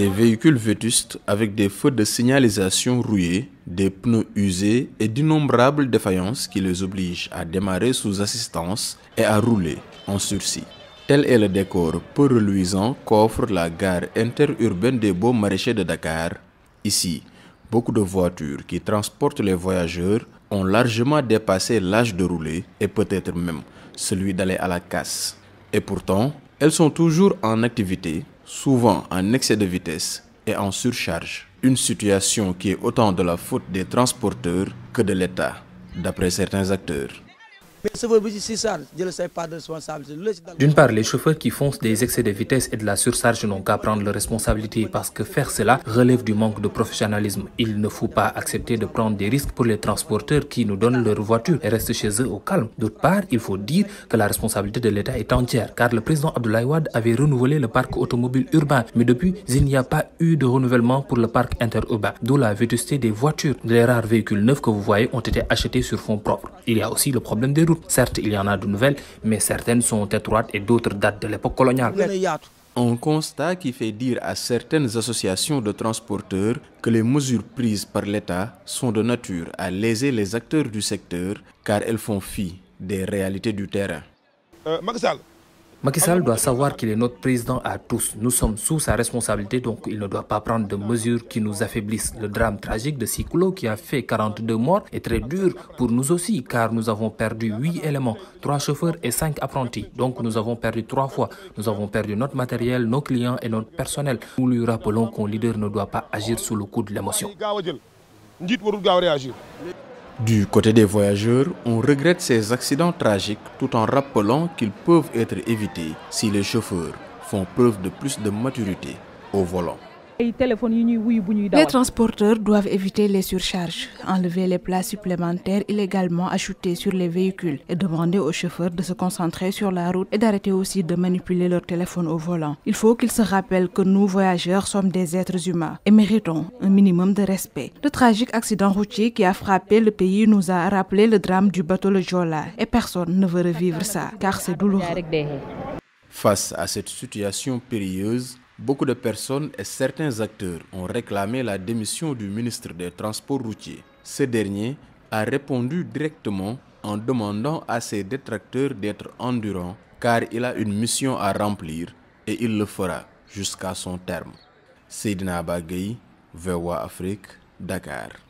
Des véhicules vétustes avec des feux de signalisation rouillés, des pneus usés et d'innombrables défaillances qui les obligent à démarrer sous assistance et à rouler en sursis. Tel est le décor peu reluisant qu'offre la gare interurbaine des Beaux Maraîchers de Dakar. Ici, beaucoup de voitures qui transportent les voyageurs ont largement dépassé l'âge de rouler et peut-être même celui d'aller à la casse. Et pourtant, elles sont toujours en activité souvent en excès de vitesse et en surcharge. Une situation qui est autant de la faute des transporteurs que de l'État, d'après certains acteurs. D'une part, les chauffeurs qui font des excès de vitesse et de la surcharge n'ont qu'à prendre leurs responsabilités parce que faire cela relève du manque de professionnalisme. Il ne faut pas accepter de prendre des risques pour les transporteurs qui nous donnent leur voiture et restent chez eux au calme. D'autre part, il faut dire que la responsabilité de l'État est entière car le président Abdoulaye Wade avait renouvelé le parc automobile urbain. Mais depuis, il n'y a pas eu de renouvellement pour le parc interurbain, d'où la vétusté des voitures. Les rares véhicules neufs que vous voyez ont été achetés sur fonds propres. Il y a aussi le problème des routes certes il y en a de nouvelles mais certaines sont étroites et d'autres datent de l'époque coloniale un constat qui fait dire à certaines associations de transporteurs que les mesures prises par l'État sont de nature à léser les acteurs du secteur car elles font fi des réalités du terrain. Euh, Macky doit savoir qu'il est notre président à tous. Nous sommes sous sa responsabilité, donc il ne doit pas prendre de mesures qui nous affaiblissent. Le drame tragique de Cyclo, qui a fait 42 morts, est très dur pour nous aussi, car nous avons perdu 8 éléments, 3 chauffeurs et 5 apprentis. Donc nous avons perdu 3 fois. Nous avons perdu notre matériel, nos clients et notre personnel. Nous lui rappelons qu'un leader ne doit pas agir sous le coup de l'émotion. Du côté des voyageurs, on regrette ces accidents tragiques tout en rappelant qu'ils peuvent être évités si les chauffeurs font preuve de plus de maturité au volant. Les transporteurs doivent éviter les surcharges, enlever les places supplémentaires illégalement ajoutées sur les véhicules et demander aux chauffeurs de se concentrer sur la route et d'arrêter aussi de manipuler leur téléphone au volant. Il faut qu'ils se rappellent que nous, voyageurs, sommes des êtres humains et méritons un minimum de respect. Le tragique accident routier qui a frappé le pays nous a rappelé le drame du bateau Le Jola et personne ne veut revivre ça car c'est douloureux. Face à cette situation périlleuse, Beaucoup de personnes et certains acteurs ont réclamé la démission du ministre des Transports routiers. Ce dernier a répondu directement en demandant à ses détracteurs d'être endurants car il a une mission à remplir et il le fera jusqu'à son terme. Seydina Bagay, Afrique, Dakar.